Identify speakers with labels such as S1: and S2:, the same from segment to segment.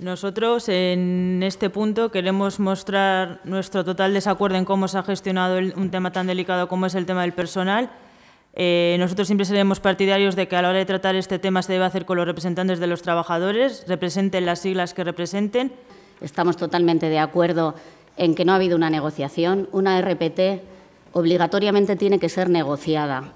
S1: Nosotros en este punto queremos mostrar nuestro total desacuerdo en cómo se ha gestionado un tema tan delicado como es el tema del personal. Eh, nosotros siempre seremos partidarios de que a la hora de tratar este tema se debe hacer con los representantes de los trabajadores, representen las siglas que representen. Estamos totalmente de acuerdo en que no ha habido una negociación. Una RPT obligatoriamente tiene que ser negociada.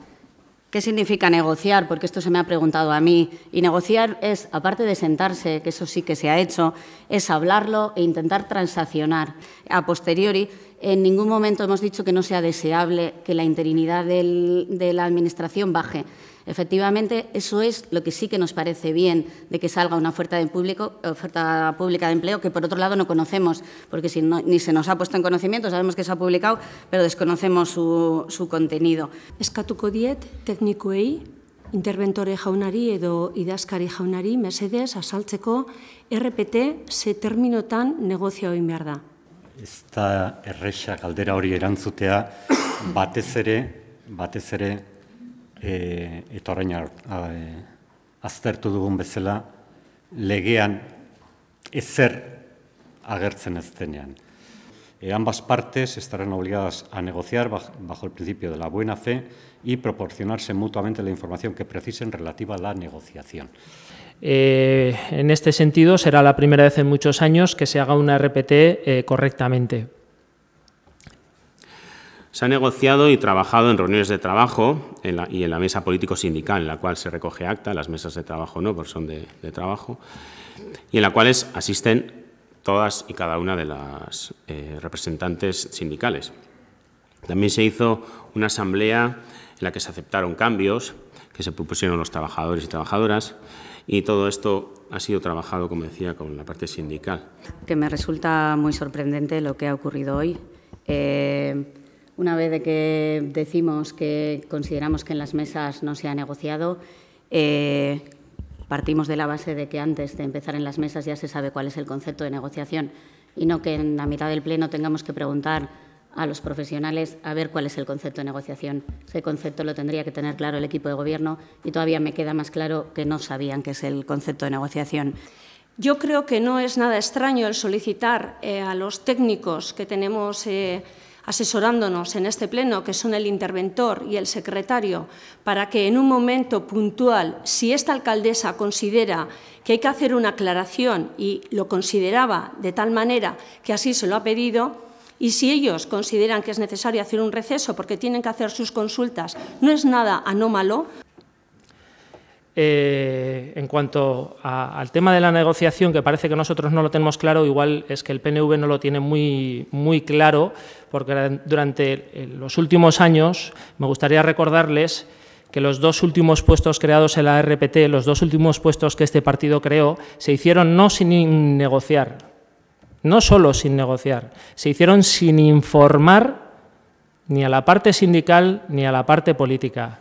S1: ¿Qué significa negociar? Porque esto se me ha preguntado a mí. Y negociar es, aparte de sentarse, que eso sí que se ha hecho, es hablarlo e intentar transaccionar. A posteriori, en ningún momento hemos dicho que no sea deseable que la interinidad de la Administración baje. Efectivamente, eso es lo que sí que nos parece bien de que salga una oferta de público, oferta pública de empleo que por otro lado no conocemos, porque si no ni se nos ha puesto en conocimiento, sabemos que se ha publicado, pero desconocemos su su contenido. Eskatuko diet
S2: teknikuei, interventore jaunari edo idazkari jaunari mesedes asaltzeko RPT se terminotan negozia oin behar da.
S3: Esta errexa kaldera hori erantzutea batez ere, batez ere e, eta orain eh, aztertu dugun bezala, legean ezer agertzen eh, ambas partes estarán obligadas a negociar bajo el principio de la buena fe y proporcionarse mutuamente la información que precisen relativa a la negociación.
S4: en este sentido, será la primera vez en muchos años que se haga una RPT correctamente,
S3: se ha negociado y trabajado en reuniones de trabajo y en la mesa político-sindical, en la cual se recoge acta, las mesas de trabajo no, porque son de, trabajo, y en las cuales asisten todas y cada una de las eh, representantes sindicales. También se hizo una asamblea en la que se aceptaron cambios que se propusieron los trabajadores y trabajadoras y todo esto ha sido trabajado, como decía, con la parte sindical.
S1: Que me resulta muy sorprendente lo que ha ocurrido hoy. Eh, una vez de que decimos que consideramos que en las mesas no se ha negociado, eh, partimos de la base de que antes de empezar en las mesas ya se sabe cuál es el concepto de negociación y no que en la mitad del pleno tengamos que preguntar a los profesionales a ver cuál es el concepto de negociación. Ese concepto lo tendría que tener claro el equipo de gobierno y todavía me queda más claro que no sabían qué es el concepto de negociación. Yo creo que no es nada extraño el solicitar eh, a los técnicos que tenemos. Eh,
S2: asesorándonos en este pleno, que son el interventor y el secretario, para que en un momento puntual, si esta alcaldesa considera que hay que hacer una aclaración y lo consideraba de tal manera que así se lo ha pedido, y si ellos consideran que es necesario hacer un receso porque tienen que hacer sus consultas, no es nada anómalo.
S4: Eh, en cuanto al tema de la negociación, que parece que nosotros no lo tenemos claro, igual es que el PNV no lo tiene muy, muy claro, porque durante eh, los últimos años me gustaría recordarles que los dos últimos puestos creados en la RPT, los dos últimos puestos que este partido creó, se hicieron no sin negociar, no solo sin negociar, se hicieron sin informar ni a la parte sindical ni a la parte política.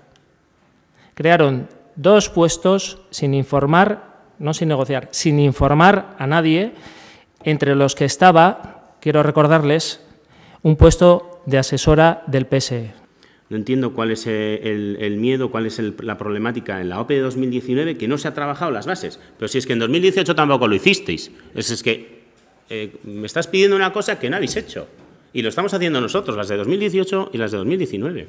S4: Crearon dos puestos sin informar, no sin negociar, sin informar a nadie, entre los que estaba, quiero recordarles, un puesto de asesora del PSE.
S3: No entiendo cuál es el, miedo, cuál es la problemática en la OPE de 2019 que no se ha trabajado las bases. Pero si es que en 2018 tampoco lo hicisteis. Es, que eh, me estás pidiendo una cosa que no habéis hecho. Y lo estamos haciendo nosotros, las de 2018 y las de 2019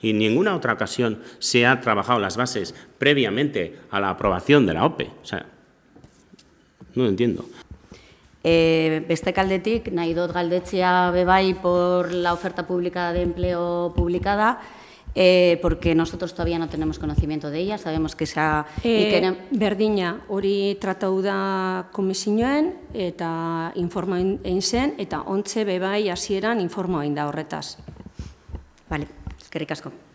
S3: y en ninguna otra ocasión se ha trabajado las bases previamente a la aprobación de la OPE. O sea, no entiendo.
S1: Eh, beste kaldetik, nahi dut bebai por la oferta pública de empleo publicada, eh, porque nosotros todavía no tenemos conocimiento de ella, sabemos que se ha… ikeren... Eh, berdina, hori tratau da
S2: komisioen eta informa zen, eta ontze bebai hasieran informo horretaz. Vale. Que ricasco.